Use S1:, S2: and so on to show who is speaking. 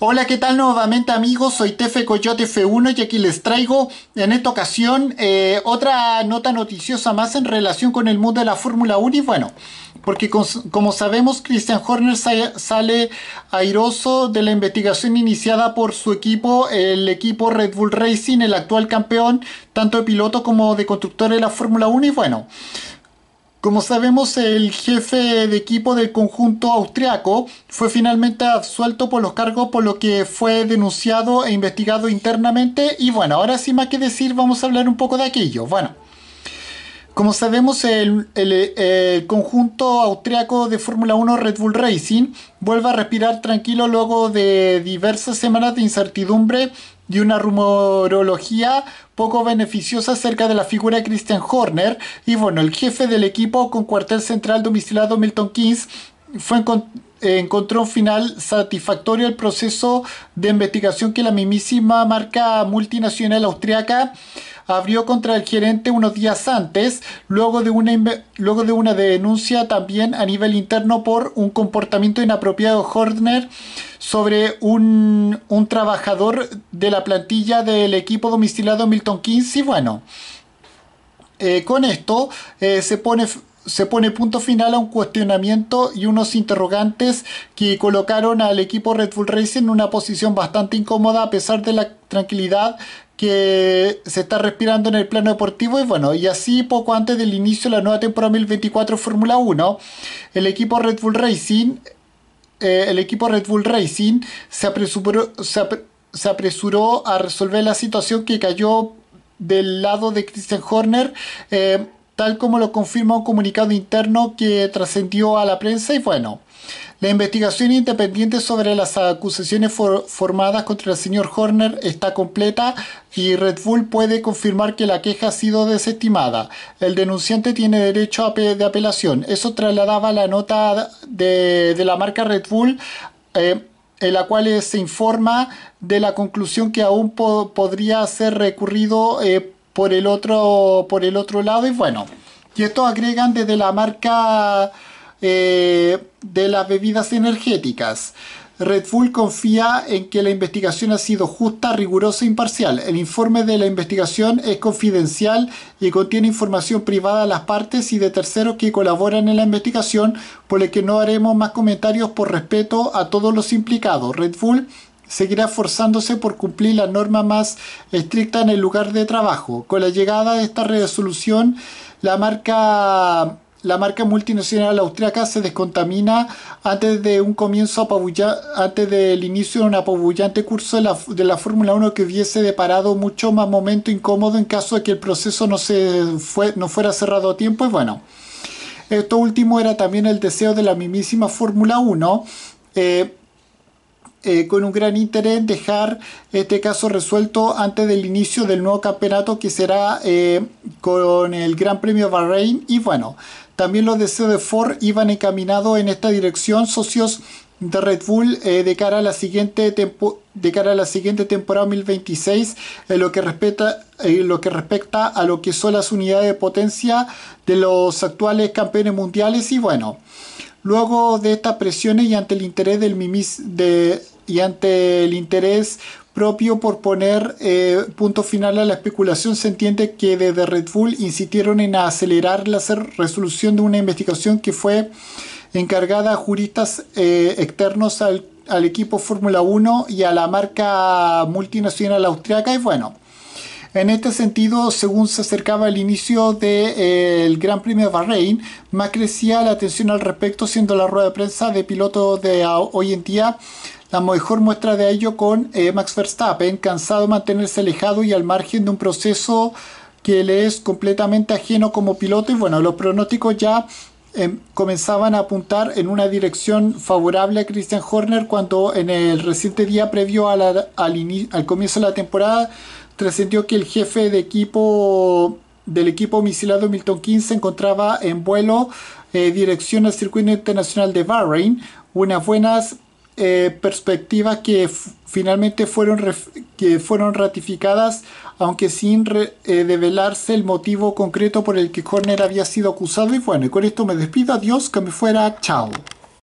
S1: Hola, ¿qué tal nuevamente amigos? Soy Tefe Coyote F1 y aquí les traigo en esta ocasión eh, otra nota noticiosa más en relación con el mundo de la Fórmula 1 y bueno, porque como sabemos Christian Horner sale airoso de la investigación iniciada por su equipo, el equipo Red Bull Racing, el actual campeón tanto de piloto como de constructor de la Fórmula 1 y bueno. Como sabemos, el jefe de equipo del conjunto austriaco fue finalmente absuelto por los cargos por lo que fue denunciado e investigado internamente. Y bueno, ahora sí más que decir, vamos a hablar un poco de aquello. Bueno, como sabemos, el, el conjunto austriaco de Fórmula 1 Red Bull Racing vuelve a respirar tranquilo luego de diversas semanas de incertidumbre de una rumorología poco beneficiosa acerca de la figura de Christian Horner. Y bueno, el jefe del equipo con cuartel central domiciliado Milton Keynes fue encontró un final satisfactorio el proceso de investigación que la mismísima marca multinacional austriaca abrió contra el gerente unos días antes, luego de una, luego de una denuncia también a nivel interno por un comportamiento inapropiado de Horner sobre un, trabajador de la plantilla del equipo domicilado... Milton Keynes. Y bueno, eh, con esto eh, se pone se pone punto final a un cuestionamiento y unos interrogantes que colocaron al equipo Red Bull Racing en una posición bastante incómoda a pesar de la tranquilidad que se está respirando en el plano deportivo y bueno, y así poco antes del inicio de la nueva temporada 2024 Fórmula 1, el equipo Red Bull Racing, eh, el equipo Red Bull Racing se apresuró, a resolver la situación que cayó del lado de Christian Horner. Eh, tal como lo confirma un comunicado interno que trascendió a la prensa y bueno, la investigación independiente sobre las acusaciones formadas contra el señor Horner está completa y Red Bull puede confirmar que la queja ha sido desestimada. El denunciante tiene derecho a de apelación. Eso trasladaba la nota de, la marca Red Bull. Eh, en la cual eh, se informa de la conclusión que aún podría ser recurrido eh, por el otro por el otro lado y bueno y esto agregan desde la marca eh, de las bebidas energéticas. Red Bull confía en que la investigación ha sido justa, rigurosa e imparcial. El informe de la investigación es confidencial y contiene información privada de las partes y de terceros que colaboran en la investigación, por lo que no haremos más comentarios por respeto a todos los implicados. Red Bull seguirá esforzándose por cumplir la norma más estricta en el lugar de trabajo. Con la llegada de esta resolución, la marca la marca multinacional austriaca se descontamina antes de un comienzo antes del inicio de un apabullante curso de la, Fórmula 1 que hubiese deparado mucho más momento incómodo en caso de que el proceso no, se fue, no fuera cerrado a tiempo. Y bueno, esto último era también el deseo de la mismísima Fórmula 1. Eh, con un gran interés dejar este caso resuelto antes del inicio del nuevo campeonato que será eh, con el Gran Premio Bahrein y bueno, también los deseos de Ford iban encaminados en esta dirección, socios de Red Bull eh, de cara a la siguiente temporada de cara a la siguiente temporada 2026 en lo que respecta, en lo que respecta a lo que son las unidades de potencia de los actuales campeones mundiales y bueno, luego de estas presiones y ante el interés del mimis de, y ante el interés propio por poner eh, punto final a la especulación, se entiende que desde Red Bull insistieron en acelerar la resolución de una investigación que fue encargada a juristas eh, externos al al equipo Fórmula 1 y a la marca multinacional austriaca. Y bueno, en este sentido, según se acercaba el inicio del de, eh, el Gran Premio de Bahrein, más crecía la atención al respecto, siendo la rueda de prensa de pilotos de ah, hoy en día la mejor muestra de ello con eh, Max Verstappen, cansado de mantenerse alejado y al margen de un proceso que le es completamente ajeno como piloto. Y bueno, los pronósticos ya eh, comenzaban a apuntar en una dirección favorable a Christian Horner cuando en el reciente día previo a al, comienzo de la temporada trascendió que el jefe de equipo del equipo misilado Milton King se encontraba en vuelo eh, dirección al circuito internacional de Bahrain. Unas buenas perspectivas eh, perspectiva que finalmente fueron, que fueron ratificadas, aunque sin eh, develarse el motivo concreto por el que Horner había sido acusado. Y bueno, con esto me despido, adiós, que me fuera, chao.